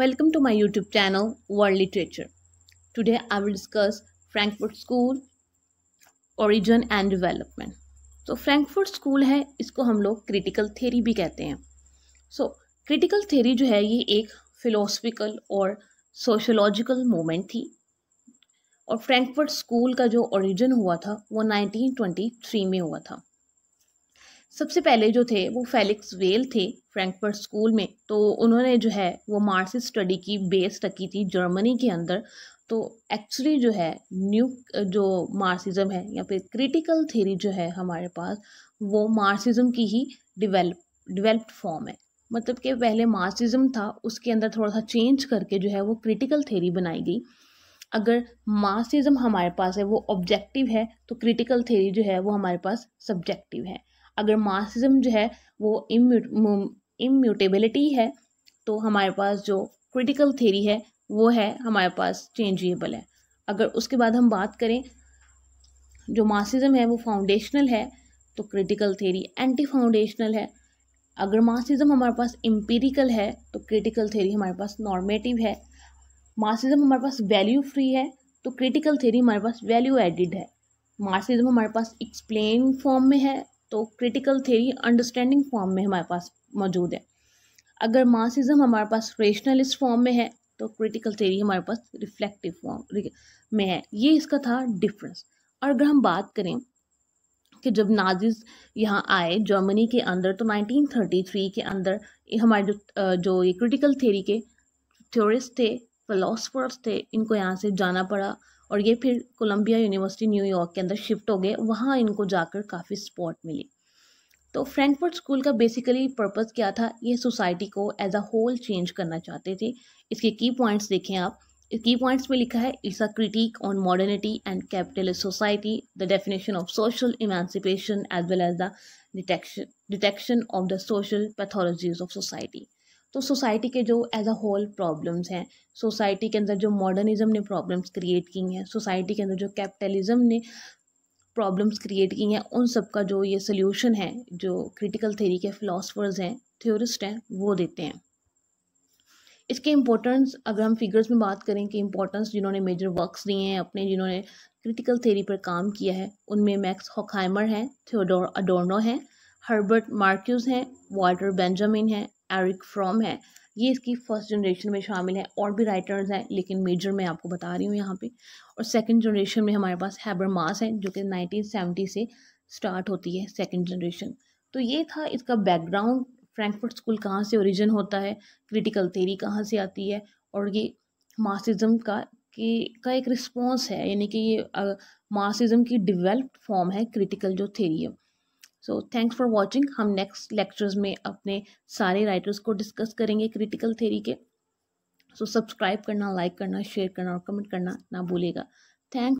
Welcome to my YouTube channel World Literature. Today I will discuss Frankfurt School origin and development. So Frankfurt School है इसको हम लोग critical theory भी कहते हैं So critical theory जो है ये एक philosophical और sociological movement थी और Frankfurt School का जो origin हुआ था वो 1923 में हुआ था सबसे पहले जो थे वो फेलिक्स वेल थे फ्रैंकफर्ट स्कूल में तो उन्होंने जो है वो मार्सिस स्टडी की बेस रखी थी जर्मनी के अंदर तो एक्चुअली जो है न्यू जो मार्सिजम है या फिर क्रिटिकल थेरी जो है हमारे पास वो मार्सिजम की ही डिवेल्प डिवेल्प्ड फॉर्म है मतलब कि पहले मार्सिजम था उसके अंदर थोड़ा सा चेंज करके जो है वो क्रिटिकल थेरी बनाई गई अगर मार्सिजम हमारे पास है वो ऑब्जेक्टिव है तो क्रिटिकल थेरी जो है वो हमारे पास सब्जेक्टिव है अगर मार्क्सिज्म जो है वो इम्यूटेबिलिटी है तो हमारे पास जो क्रिटिकल थेरी है वो है हमारे पास चेंजिएबल है अगर उसके बाद हम बात करें जो मार्क्सिज्म है वो फाउंडेशनल है तो क्रिटिकल थेरी एंटी फाउंडेशनल है अगर मार्क्सिज्म हमारे पास इम्पीरिकल है तो क्रिटिकल थेरी हमारे पास नॉर्मेटिव है मार्क्सिज्म हमारे पास वैल्यू फ्री है तो क्रिटिकल थेरी हमारे पास वैल्यू एडिड है मार्सिज्म हमारे पास एक्सप्लेन फॉर्म में है तो क्रिटिकल थेरी अंडरस्टैंडिंग फॉर्म में हमारे पास मौजूद है अगर मार्सिज्म हमारे पास रेशनलिस्ट फॉर्म में है तो क्रिटिकल थेरी हमारे पास रिफ्लेक्टिव फॉर्म में है ये इसका था डिफरेंस और अगर हम बात करें कि जब नाजिज यहाँ आए जर्मनी के अंदर तो 1933 के अंदर हमारे जो जो ये क्रिटिकल थेरी के थ्योरिस्ट थे फिलोसफर्स थे इनको यहाँ से जाना पड़ा और ये फिर कोलंबिया यूनिवर्सिटी न्यूयॉर्क के अंदर शिफ्ट हो गए वहाँ इनको जाकर काफ़ी सपोर्ट मिली तो फ्रैंकफर्ट स्कूल का बेसिकली पर्पज़ क्या था ये सोसाइटी को एज अ होल चेंज करना चाहते थे इसके की पॉइंट्स देखें आप की पॉइंट्स में लिखा है it's a critique on modernity and capitalist society the definition of social emancipation as well as the detection detection of the social pathologies of society तो सोसाइटी के जो एज अ होल प्रॉब्लम्स हैं society के अंदर जो modernism ने problems create की हैं सोसाइटी के अंदर जो कैपिटलिज्म ने प्रॉब्लम्स क्रिएट की हैं उन सब का जो ये सोल्यूशन है जो क्रिटिकल थेरी के फिलोसफर्स हैं थियोरिस्ट हैं वो देते हैं इसके इम्पोर्टेंस अगर हम फिगर्स में बात करें कि इम्पोर्टेंस जिन्होंने मेजर वर्क्स दिए हैं अपने जिन्होंने क्रिटिकल थेरी पर काम किया है उनमें मैक्स हॉकहाइमर हैं थियोडोर अडोर्नो हैं हर्बर्ट मार्क्यूज हैं वाल्टर बेंजामिन हैं एरिक फ्रॉम है ये इसकी फर्स्ट जनरेशन में शामिल है और भी राइटर्स हैं लेकिन मेजर मैं आपको बता रही हूँ यहाँ पे और सेकंड जनरेशन में हमारे पास हैबर मास है जो कि 1970 से स्टार्ट होती है सेकंड जनरेशन तो ये था इसका बैकग्राउंड फ्रैंकफर्ट स्कूल कहाँ से ओरिजिन होता है क्रिटिकल थेरी कहाँ से आती है और ये मासिज़म का कि का एक रिस्पॉन्स है यानी कि ये मासिज़म की डिवेल्प फॉर्म है क्रिटिकल जो थेरी है सो थैंक्स फॉर वॉचिंग हम नेक्स्ट लेक्चर्स में अपने सारे राइटर्स को डिस्कस करेंगे क्रिटिकल थेरी के सो so, सब्सक्राइब करना लाइक करना शेयर करना और कमेंट करना ना भूलेगा थैंक